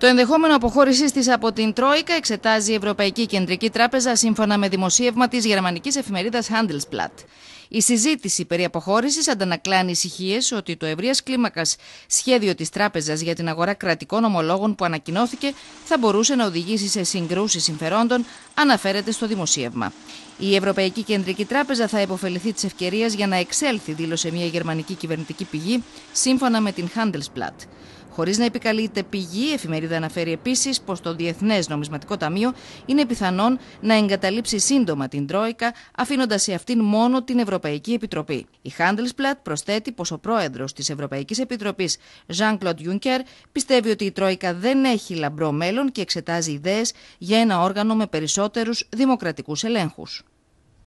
Το ενδεχόμενο αποχώρησή της από την Τρόικα εξετάζει η Ευρωπαϊκή Κεντρική Τράπεζα σύμφωνα με δημοσίευμα της γερμανικής εφημερίδας Handelsblatt. Η συζήτηση περί αποχώρησης αντανακλά ανησυχίε ότι το ευρείας κλίμακας σχέδιο της Τράπεζας για την αγορά κρατικών ομολόγων που ανακοινώθηκε θα μπορούσε να οδηγήσει σε συγκρούσεις συμφερόντων, αναφέρεται στο δημοσίευμα. Η Ευρωπαϊκή Κεντρική Τράπεζα θα υποφεληθεί της ευκαιρίας για να εξέλθει, δήλωσε μια γερμανική κυβερνητική πηγή, σύμφωνα με την Handelsblatt. Χωρίς να επικαλείται πηγή, η εφημερίδα δεν αναφέρει επίσης πως το Διεθνές Νομισματικό Ταμείο είναι πιθανόν να εγκαταλείψει σύντομα την Τρόικα, αφήνοντας σε αυτήν μόνο την Ευρωπαϊκή Επιτροπή. Η Handelsblatt προσθέτει πως ο πρόεδρος της Ευρωπαϊκής Επιτροπής, Jean-Claude Juncker, πιστεύει ότι η Τρόικα δεν έχει λαμπρό μέλλον και εξετάζει ιδέες για ένα όργανο με περισσότερους δημοκρατικούς ελέγχους.